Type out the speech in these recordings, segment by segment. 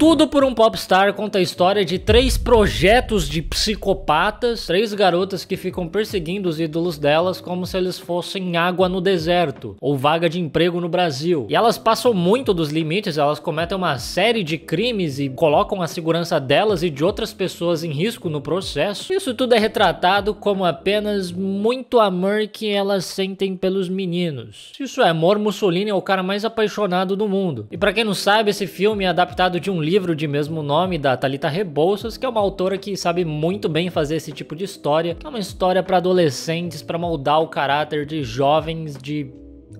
Tudo por um Popstar conta a história de três projetos de psicopatas, três garotas que ficam perseguindo os ídolos delas como se eles fossem água no deserto ou vaga de emprego no Brasil. E elas passam muito dos limites, elas cometem uma série de crimes e colocam a segurança delas e de outras pessoas em risco no processo. Isso tudo é retratado como apenas muito amor que elas sentem pelos meninos. Isso é amor, Mussolini é o cara mais apaixonado do mundo. E para quem não sabe, esse filme é adaptado de um livro de mesmo nome da Talita Rebouças, que é uma autora que sabe muito bem fazer esse tipo de história, que é uma história para adolescentes, para moldar o caráter de jovens de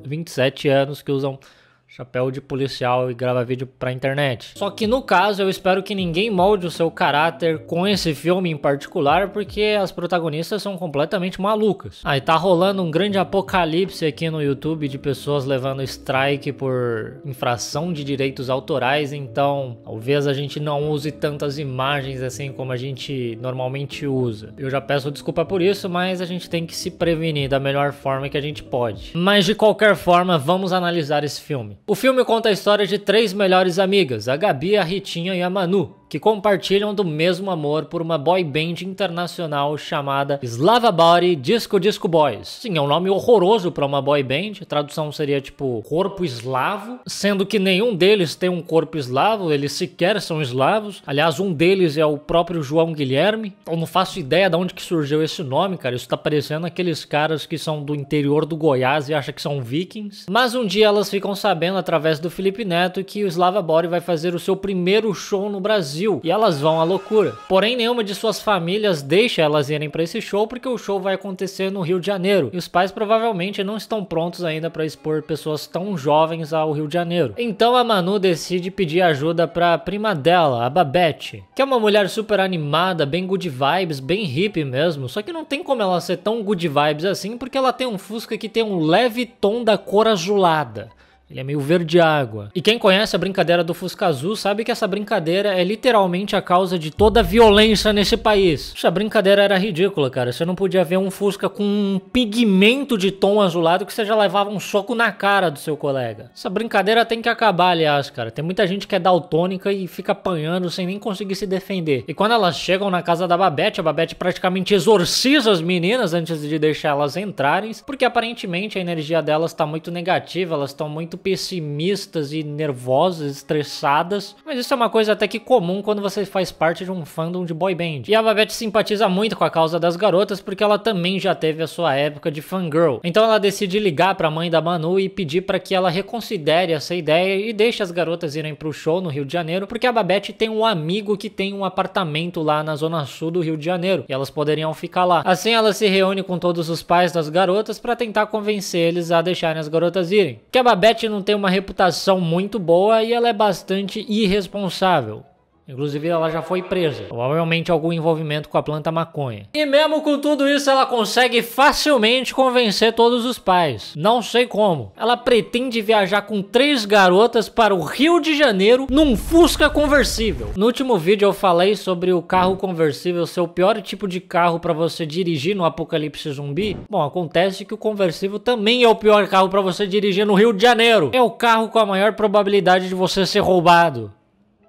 27 anos que usam chapéu de policial e grava vídeo pra internet. Só que no caso, eu espero que ninguém molde o seu caráter com esse filme em particular, porque as protagonistas são completamente malucas. Aí ah, tá rolando um grande apocalipse aqui no YouTube de pessoas levando strike por infração de direitos autorais, então talvez a gente não use tantas imagens assim como a gente normalmente usa. Eu já peço desculpa por isso, mas a gente tem que se prevenir da melhor forma que a gente pode. Mas de qualquer forma, vamos analisar esse filme. O filme conta a história de três melhores amigas, a Gabi, a Ritinha e a Manu, que compartilham do mesmo amor por uma boy band internacional chamada Slava Body Disco Disco Boys. Sim, é um nome horroroso para uma boy band, a tradução seria tipo corpo eslavo, sendo que nenhum deles tem um corpo eslavo, eles sequer são eslavos. Aliás, um deles é o próprio João Guilherme. Eu não faço ideia de onde que surgiu esse nome, cara. Isso tá parecendo aqueles caras que são do interior do Goiás e acham que são vikings. Mas um dia elas ficam sabendo através do Felipe Neto que o Slava Body vai fazer o seu primeiro show no Brasil Brasil e elas vão à loucura. Porém, nenhuma de suas famílias deixa elas irem para esse show porque o show vai acontecer no Rio de Janeiro e os pais provavelmente não estão prontos ainda para expor pessoas tão jovens ao Rio de Janeiro. Então a Manu decide pedir ajuda para a prima dela, a Babette, que é uma mulher super animada, bem good vibes, bem hippie mesmo, só que não tem como ela ser tão good vibes assim porque ela tem um Fusca que tem um leve tom da cor azulada. Ele é meio verde água. E quem conhece a brincadeira do Fusca Azul sabe que essa brincadeira é literalmente a causa de toda a violência nesse país. Essa brincadeira era ridícula, cara. Você não podia ver um Fusca com um pigmento de tom azulado que você já levava um soco na cara do seu colega. Essa brincadeira tem que acabar, aliás, cara. Tem muita gente que é daltônica e fica apanhando sem nem conseguir se defender. E quando elas chegam na casa da Babette, a Babette praticamente exorciza as meninas antes de deixar elas entrarem, porque aparentemente a energia delas tá muito negativa, elas estão muito pessimistas e nervosas, estressadas, mas isso é uma coisa até que comum quando você faz parte de um fandom de boy band. E a Babette simpatiza muito com a causa das garotas porque ela também já teve a sua época de fangirl. Então ela decide ligar para a mãe da Manu e pedir para que ela reconsidere essa ideia e deixe as garotas irem pro show no Rio de Janeiro, porque a Babette tem um amigo que tem um apartamento lá na zona sul do Rio de Janeiro e elas poderiam ficar lá. Assim ela se reúne com todos os pais das garotas para tentar convencer eles a deixarem as garotas irem. Que a Babette não tem uma reputação muito boa e ela é bastante irresponsável. Inclusive, ela já foi presa, provavelmente algum envolvimento com a planta maconha. E mesmo com tudo isso, ela consegue facilmente convencer todos os pais. Não sei como. Ela pretende viajar com três garotas para o Rio de Janeiro num Fusca conversível. No último vídeo, eu falei sobre o carro conversível ser o pior tipo de carro para você dirigir no apocalipse zumbi. Bom, acontece que o conversível também é o pior carro para você dirigir no Rio de Janeiro. É o carro com a maior probabilidade de você ser roubado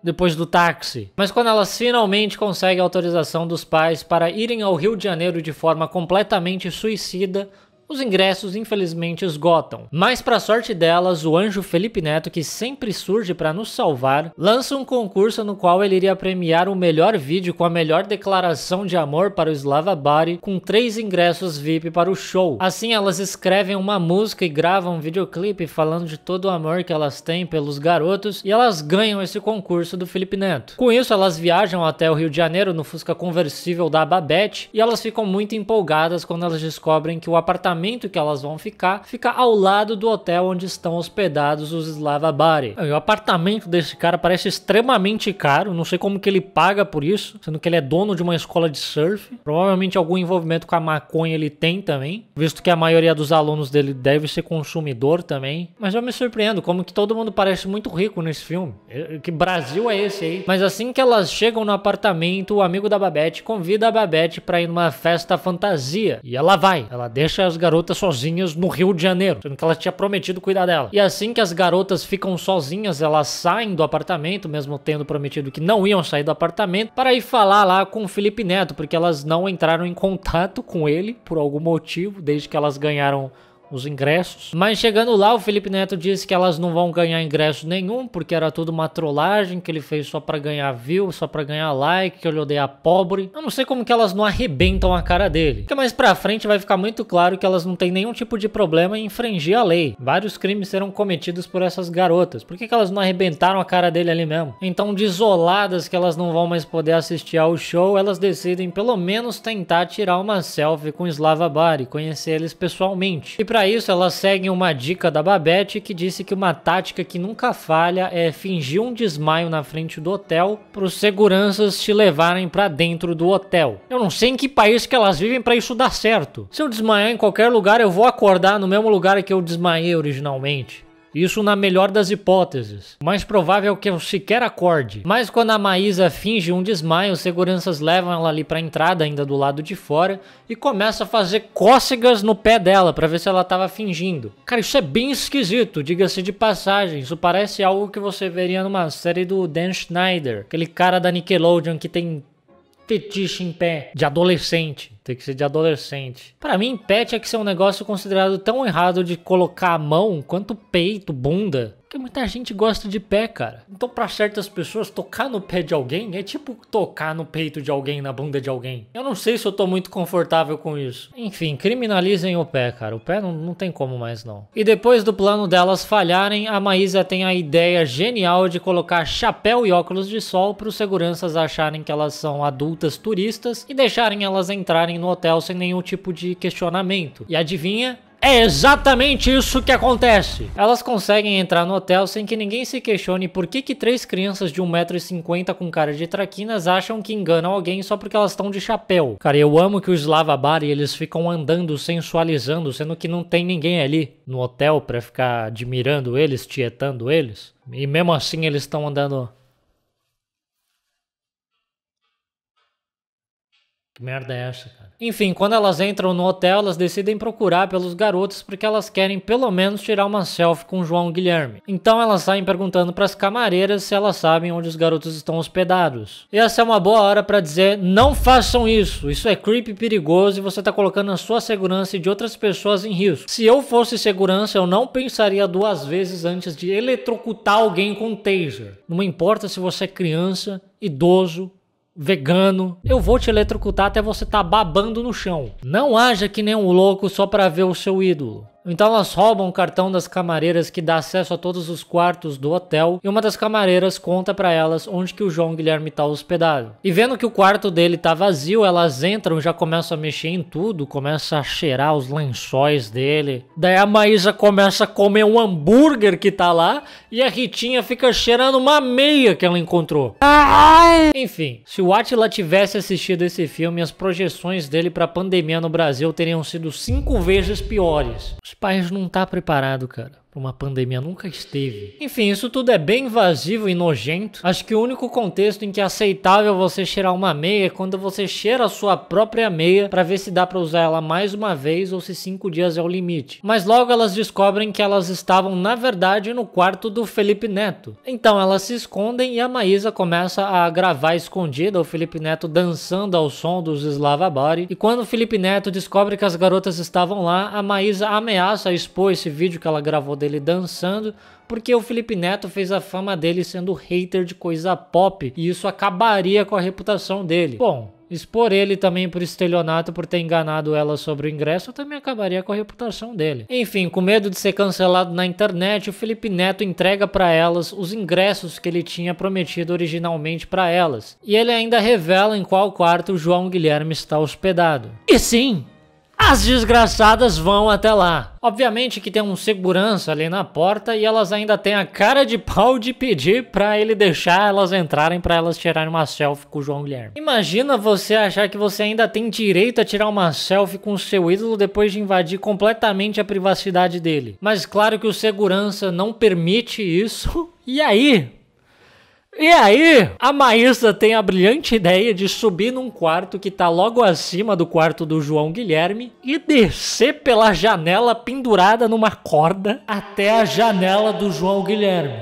depois do táxi. Mas quando elas finalmente conseguem a autorização dos pais para irem ao Rio de Janeiro de forma completamente suicida, os ingressos infelizmente esgotam. Mas para sorte delas, o anjo Felipe Neto, que sempre surge para nos salvar, lança um concurso no qual ele iria premiar o melhor vídeo com a melhor declaração de amor para o Slava Body com três ingressos VIP para o show. Assim, elas escrevem uma música e gravam um videoclipe falando de todo o amor que elas têm pelos garotos e elas ganham esse concurso do Felipe Neto. Com isso, elas viajam até o Rio de Janeiro no Fusca conversível da Babette e elas ficam muito empolgadas quando elas descobrem que o apartamento apartamento que elas vão ficar fica ao lado do hotel onde estão hospedados os Slava Bari. O apartamento desse cara parece extremamente caro, não sei como que ele paga por isso, sendo que ele é dono de uma escola de surf. Provavelmente algum envolvimento com a maconha ele tem também, visto que a maioria dos alunos dele deve ser consumidor também. Mas eu me surpreendo como que todo mundo parece muito rico nesse filme. Que Brasil é esse aí? Mas assim que elas chegam no apartamento, o amigo da Babette convida a Babette para ir numa festa fantasia e ela vai. Ela deixa as garotas sozinhas no Rio de Janeiro, sendo que ela tinha prometido cuidar dela. E assim que as garotas ficam sozinhas, elas saem do apartamento, mesmo tendo prometido que não iam sair do apartamento, para ir falar lá com o Felipe Neto, porque elas não entraram em contato com ele por algum motivo, desde que elas ganharam os ingressos. Mas chegando lá, o Felipe Neto disse que elas não vão ganhar ingresso nenhum, porque era tudo uma trollagem que ele fez só para ganhar view, só para ganhar like, que ele odeia pobre. Eu não sei como que elas não arrebentam a cara dele. Porque mais pra frente vai ficar muito claro que elas não têm nenhum tipo de problema em infringir a lei. Vários crimes serão cometidos por essas garotas. Por que, que elas não arrebentaram a cara dele ali mesmo? Então, desoladas que elas não vão mais poder assistir ao show, elas decidem pelo menos tentar tirar uma selfie com Slava Bari, conhecer eles pessoalmente. E pra para isso, elas seguem uma dica da Babette que disse que uma tática que nunca falha é fingir um desmaio na frente do hotel para os seguranças te levarem para dentro do hotel. Eu não sei em que país que elas vivem para isso dar certo. Se eu desmaiar em qualquer lugar, eu vou acordar no mesmo lugar que eu desmaiei originalmente. Isso na melhor das hipóteses. O mais provável é que eu sequer acorde. Mas quando a Maísa finge um desmaio, os seguranças levam ela ali pra entrada, ainda do lado de fora, e começa a fazer cócegas no pé dela para ver se ela tava fingindo. Cara, isso é bem esquisito, diga-se de passagem. Isso parece algo que você veria numa série do Dan Schneider, aquele cara da Nickelodeon que tem fetiche em pé de adolescente. Tem que ser de adolescente. Para mim, pet é que ser um negócio considerado tão errado de colocar a mão quanto peito, bunda. Porque muita gente gosta de pé, cara. Então, para certas pessoas, tocar no pé de alguém é tipo tocar no peito de alguém, na bunda de alguém. Eu não sei se eu tô muito confortável com isso. Enfim, criminalizem o pé, cara. O pé não, não tem como mais, não. E depois do plano delas falharem, a Maísa tem a ideia genial de colocar chapéu e óculos de sol pros seguranças acharem que elas são adultas turistas e deixarem elas entrarem no hotel sem nenhum tipo de questionamento. E adivinha? É exatamente isso que acontece. Elas conseguem entrar no hotel sem que ninguém se questione por que, que três crianças de 1,50m com cara de traquinas acham que enganam alguém só porque elas estão de chapéu. Cara, eu amo que os e eles ficam andando, sensualizando, sendo que não tem ninguém ali no hotel pra ficar admirando eles, tietando eles. E mesmo assim eles estão andando Que merda é essa, cara? Enfim, quando elas entram no hotel, elas decidem procurar pelos garotos porque elas querem pelo menos tirar uma selfie com João Guilherme. Então elas saem perguntando para as camareiras se elas sabem onde os garotos estão hospedados. E essa é uma boa hora para dizer: não façam isso, isso é creepy perigoso e você tá colocando a sua segurança e de outras pessoas em risco. Se eu fosse segurança, eu não pensaria duas vezes antes de eletrocutar alguém com um taser. Não importa se você é criança, idoso vegano, eu vou te eletrocutar até você tá babando no chão. Não haja que nem um louco só para ver o seu ídolo. Então elas roubam o cartão das camareiras que dá acesso a todos os quartos do hotel e uma das camareiras conta para elas onde que o João Guilherme tá hospedado. E vendo que o quarto dele tá vazio, elas entram, já começam a mexer em tudo, começam a cheirar os lençóis dele. Daí a Maísa começa a comer um hambúrguer que tá lá e a Ritinha fica cheirando uma meia que ela encontrou. Enfim, se o Atila tivesse assistido esse filme, as projeções dele para pandemia no Brasil teriam sido cinco vezes piores pais não tá preparado, cara uma pandemia nunca esteve. Enfim, isso tudo é bem invasivo e nojento. Acho que o único contexto em que é aceitável você cheirar uma meia é quando você cheira a sua própria meia para ver se dá para usar ela mais uma vez ou se cinco dias é o limite. Mas logo elas descobrem que elas estavam na verdade no quarto do Felipe Neto. Então elas se escondem e a Maísa começa a gravar escondida o Felipe Neto dançando ao som dos Slava Body. E quando o Felipe Neto descobre que as garotas estavam lá, a Maísa ameaça expor esse vídeo que ela gravou dele dançando, porque o Felipe Neto fez a fama dele sendo hater de coisa pop e isso acabaria com a reputação dele. Bom, expor ele também por estelionato por ter enganado ela sobre o ingresso também acabaria com a reputação dele. Enfim, com medo de ser cancelado na internet, o Felipe Neto entrega para elas os ingressos que ele tinha prometido originalmente para elas. E ele ainda revela em qual quarto o João Guilherme está hospedado. E sim, as desgraçadas vão até lá. Obviamente que tem um segurança ali na porta e elas ainda têm a cara de pau de pedir para ele deixar elas entrarem para elas tirarem uma selfie com o João Guilherme. Imagina você achar que você ainda tem direito a tirar uma selfie com o seu ídolo depois de invadir completamente a privacidade dele. Mas claro que o segurança não permite isso. E aí, e aí, a Maísa tem a brilhante ideia de subir num quarto que tá logo acima do quarto do João Guilherme e descer pela janela pendurada numa corda até a janela do João Guilherme.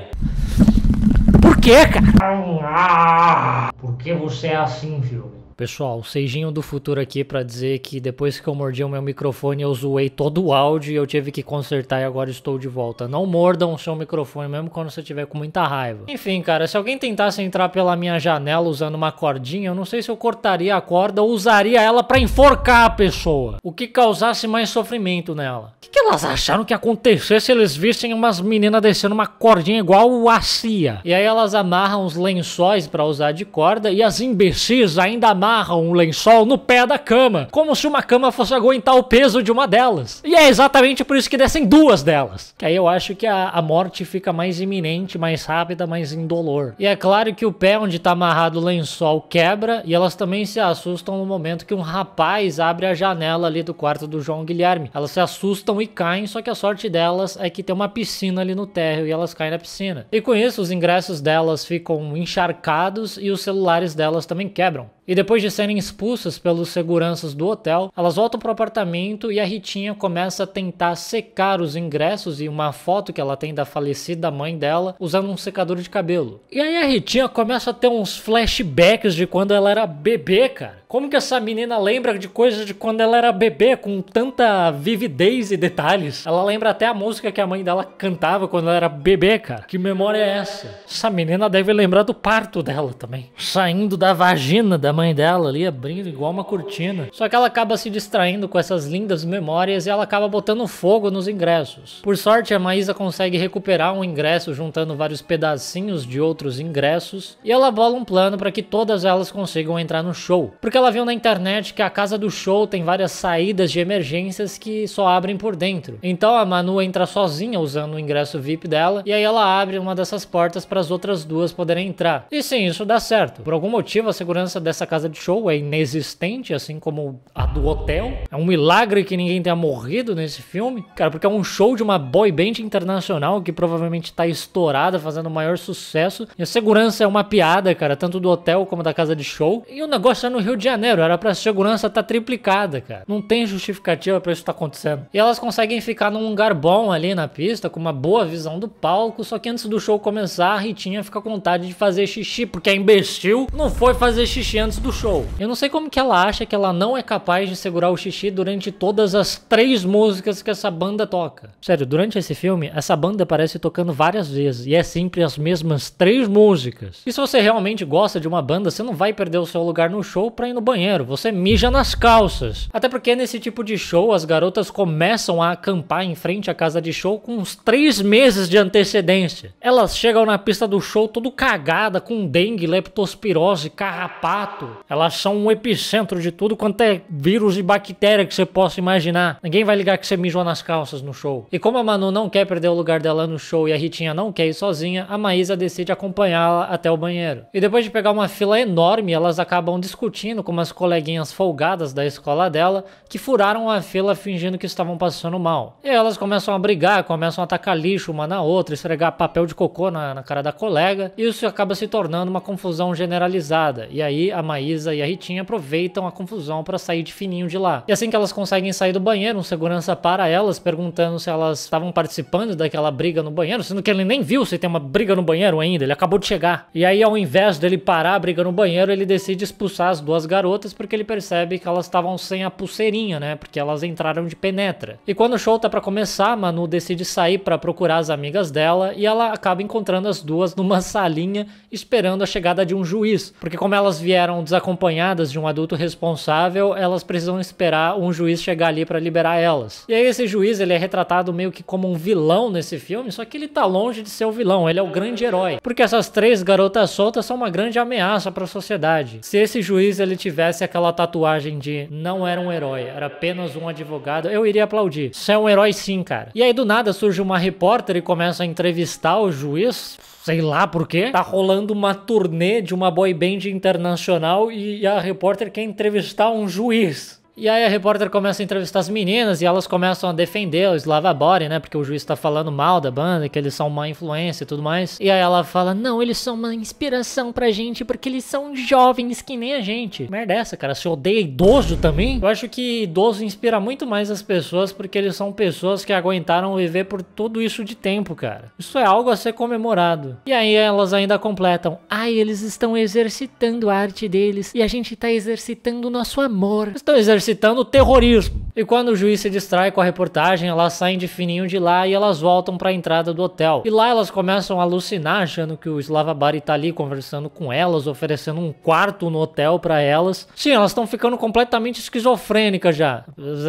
Por que, cara? Ah, por que você é assim, filho? pessoal, o Seijinho do Futuro aqui para dizer que depois que eu mordi o meu microfone eu zoei todo o áudio e eu tive que consertar e agora estou de volta. Não mordam o seu microfone mesmo quando você tiver com muita raiva. Enfim, cara, se alguém tentasse entrar pela minha janela usando uma cordinha, eu não sei se eu cortaria a corda ou usaria ela para enforcar a pessoa, o que causasse mais sofrimento nela. O que, que elas acharam que acontecesse se eles vissem umas meninas descendo uma cordinha igual a Cia? E aí elas amarram os lençóis para usar de corda e as imbecis ainda amarram amarram um lençol no pé da cama, como se uma cama fosse aguentar o peso de uma delas. E é exatamente por isso que descem duas delas. Que aí eu acho que a, a morte fica mais iminente, mais rápida, mais indolor. E é claro que o pé onde tá amarrado o lençol quebra e elas também se assustam no momento que um rapaz abre a janela ali do quarto do João Guilherme. Elas se assustam e caem, só que a sorte delas é que tem uma piscina ali no térreo e elas caem na piscina. E com isso, os ingressos delas ficam encharcados e os celulares delas também quebram. E depois de serem expulsas pelos seguranças do hotel, elas voltam pro apartamento e a Ritinha começa a tentar secar os ingressos e uma foto que ela tem da falecida mãe dela usando um secador de cabelo. E aí a Ritinha começa a ter uns flashbacks de quando ela era bebê, cara. Como que essa menina lembra de coisas de quando ela era bebê com tanta vividez e detalhes? Ela lembra até a música que a mãe dela cantava quando ela era bebê, cara. Que memória é essa? Essa menina deve lembrar do parto dela também. Saindo da vagina da mãe dela ali, abrindo igual uma cortina. Só que ela acaba se distraindo com essas lindas memórias e ela acaba botando fogo nos ingressos. Por sorte, a Maísa consegue recuperar um ingresso juntando vários pedacinhos de outros ingressos e ela bola um plano para que todas elas consigam entrar no show. Porque ela viu na internet que a casa do show tem várias saídas de emergências que só abrem por dentro. Então a Manu entra sozinha usando o ingresso VIP dela e aí ela abre uma dessas portas para as outras duas poderem entrar. E sim, isso dá certo. Por algum motivo a segurança dessa casa de show é inexistente, assim como a do hotel. É um milagre que ninguém tenha morrido nesse filme. Cara, porque é um show de uma boy band internacional que provavelmente tá estourada, fazendo o maior sucesso. E a segurança é uma piada, cara, tanto do hotel como da casa de show. E o negócio é no Rio de Janeiro, era pra segurança estar tá triplicada, cara. Não tem justificativa para isso estar tá acontecendo. E elas conseguem ficar num lugar bom ali na pista, com uma boa visão do palco, só que antes do show começar, a Ritinha fica com vontade de fazer xixi, porque a imbecil não foi fazer xixi antes do show. Eu não sei como que ela acha que ela não é capaz de segurar o xixi durante todas as três músicas que essa banda toca. Sério, durante esse filme, essa banda parece tocando várias vezes, e é sempre as mesmas três músicas. E se você realmente gosta de uma banda, você não vai perder o seu lugar no show pra ir no no banheiro, você mija nas calças. Até porque nesse tipo de show, as garotas começam a acampar em frente à casa de show com uns três meses de antecedência. Elas chegam na pista do show todo cagada, com dengue, leptospirose, carrapato. Elas são um epicentro de tudo quanto é vírus e bactéria que você possa imaginar. Ninguém vai ligar que você mijou nas calças no show. E como a Manu não quer perder o lugar dela no show e a Ritinha não quer ir sozinha, a Maísa decide acompanhá-la até o banheiro. E depois de pegar uma fila enorme, elas acabam discutindo umas coleguinhas folgadas da escola dela que furaram a fila fingindo que estavam passando mal. E elas começam a brigar, começam a atacar lixo uma na outra, esfregar papel de cocô na, na cara da colega. E isso acaba se tornando uma confusão generalizada. E aí a Maísa e a Ritinha aproveitam a confusão para sair de fininho de lá. E assim que elas conseguem sair do banheiro, um segurança para elas perguntando se elas estavam participando daquela briga no banheiro, sendo que ele nem viu se tem uma briga no banheiro ainda, ele acabou de chegar. E aí ao invés dele parar a briga no banheiro, ele decide expulsar as duas garotas garotas porque ele percebe que elas estavam sem a pulseirinha, né? Porque elas entraram de penetra. E quando o show tá é pra começar, Manu decide sair para procurar as amigas dela e ela acaba encontrando as duas numa salinha esperando a chegada de um juiz. Porque como elas vieram desacompanhadas de um adulto responsável, elas precisam esperar um juiz chegar ali para liberar elas. E aí esse juiz, ele é retratado meio que como um vilão nesse filme, só que ele tá longe de ser o vilão, ele é o grande herói. Porque essas três garotas soltas são uma grande ameaça para a sociedade. Se esse juiz ele tivesse aquela tatuagem de não era um herói, era apenas um advogado, eu iria aplaudir. isso é um herói sim, cara. E aí do nada surge uma repórter e começa a entrevistar o juiz sei lá por quê, tá rolando uma turnê de uma boy band internacional e a repórter quer entrevistar um juiz. E aí a repórter começa a entrevistar as meninas e elas começam a defender o Slava Body, né? Porque o juiz tá falando mal da banda, que eles são uma influência e tudo mais. E aí ela fala: Não, eles são uma inspiração pra gente porque eles são jovens que nem a gente. Merda é essa, cara. Se odeia idoso também? Eu acho que idoso inspira muito mais as pessoas porque eles são pessoas que aguentaram viver por tudo isso de tempo, cara. Isso é algo a ser comemorado. E aí elas ainda completam: Ai, ah, eles estão exercitando a arte deles e a gente tá exercitando o nosso amor. Estão exercitando exercitando terrorismo. E quando o juiz se distrai com a reportagem, elas saem de fininho de lá e elas voltam para a entrada do hotel. E lá elas começam a alucinar, achando que o Bari tá ali conversando com elas, oferecendo um quarto no hotel para elas. Sim, elas estão ficando completamente esquizofrênicas já,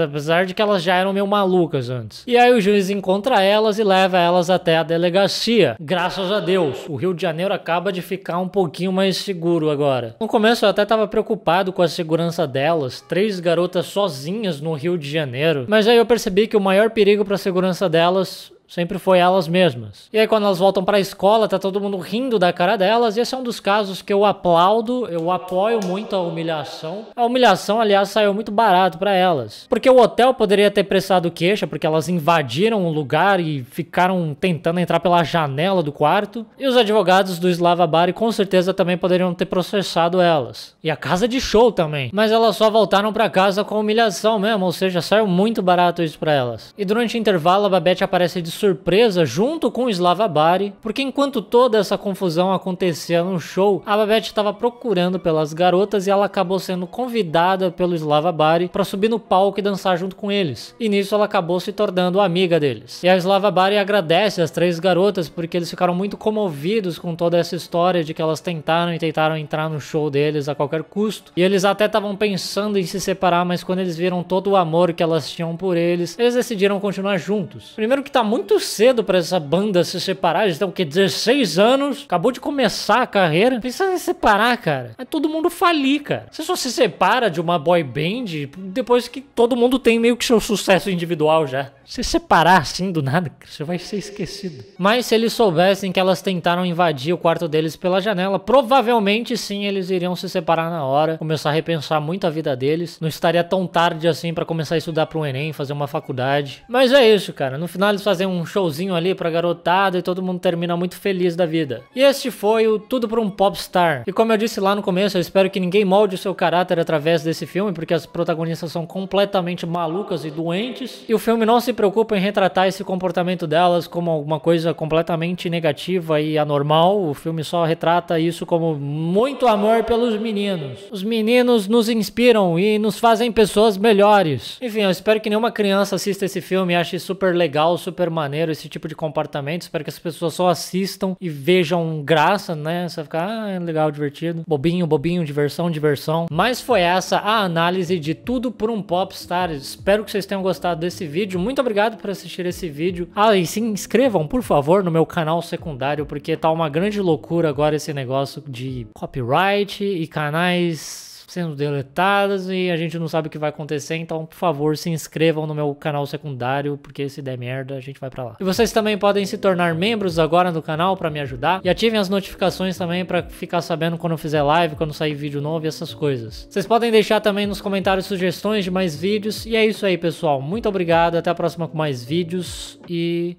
apesar de que elas já eram meio malucas antes. E aí o juiz encontra elas e leva elas até a delegacia. Graças a Deus, o Rio de Janeiro acaba de ficar um pouquinho mais seguro agora. No começo eu até tava preocupado com a segurança delas, três garotas sozinhas no Rio Rio de Janeiro. Mas aí eu percebi que o maior perigo para a segurança delas sempre foi elas mesmas. E aí quando elas voltam para a escola, tá todo mundo rindo da cara delas, e esse é um dos casos que eu aplaudo, eu apoio muito a humilhação. A humilhação, aliás, saiu muito barato para elas, porque o hotel poderia ter prestado queixa porque elas invadiram o lugar e ficaram tentando entrar pela janela do quarto, e os advogados do Slava Bari com certeza também poderiam ter processado elas. E a casa de show também, mas elas só voltaram para casa com humilhação mesmo, ou seja, saiu muito barato isso para elas. E durante o intervalo a Babette aparece de surpresa junto com o Slava Bari, porque enquanto toda essa confusão acontecia no show, a Babette estava procurando pelas garotas e ela acabou sendo convidada pelo Slava Bari para subir no palco e dançar junto com eles. E nisso ela acabou se tornando amiga deles. E a Slava Bari agradece as três garotas porque eles ficaram muito comovidos com toda essa história de que elas tentaram e tentaram entrar no show deles a qualquer custo. E eles até estavam pensando em se separar, mas quando eles viram todo o amor que elas tinham por eles, eles decidiram continuar juntos. Primeiro que tá muito muito cedo para essa banda se separar. Eles estão, o quê? 16 anos. Acabou de começar a carreira. Pensa em separar, cara. Aí é todo mundo falir, cara. Você só se separa de uma boy band depois que todo mundo tem meio que seu sucesso individual já. Se separar assim do nada, você vai ser esquecido. Mas se eles soubessem que elas tentaram invadir o quarto deles pela janela, provavelmente sim eles iriam se separar na hora, começar a repensar muito a vida deles. Não estaria tão tarde assim para começar a estudar para um Enem, fazer uma faculdade. Mas é isso, cara. No final eles fazem um um showzinho ali pra garotada e todo mundo termina muito feliz da vida. E este foi o Tudo por um Popstar. E como eu disse lá no começo, eu espero que ninguém molde o seu caráter através desse filme, porque as protagonistas são completamente malucas e doentes. E o filme não se preocupa em retratar esse comportamento delas como alguma coisa completamente negativa e anormal. O filme só retrata isso como muito amor pelos meninos. Os meninos nos inspiram e nos fazem pessoas melhores. Enfim, eu espero que nenhuma criança assista esse filme e ache super legal, super maluco maneiro esse tipo de comportamento. Espero que as pessoas só assistam e vejam graça, né? Você ficar, ah, é legal, divertido. Bobinho, bobinho, diversão, diversão. Mas foi essa a análise de tudo por um popstar. Espero que vocês tenham gostado desse vídeo. Muito obrigado por assistir esse vídeo. Ah, e se inscrevam, por favor, no meu canal secundário, porque tá uma grande loucura agora esse negócio de copyright e canais sendo deletadas e a gente não sabe o que vai acontecer, então por favor se inscrevam no meu canal secundário, porque se der merda a gente vai para lá. E vocês também podem se tornar membros agora do canal para me ajudar e ativem as notificações também para ficar sabendo quando eu fizer live, quando sair vídeo novo e essas coisas. Vocês podem deixar também nos comentários sugestões de mais vídeos e é isso aí pessoal, muito obrigado, até a próxima com mais vídeos e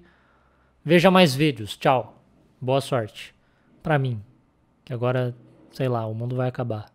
veja mais vídeos, tchau, boa sorte, pra mim, que agora, sei lá, o mundo vai acabar.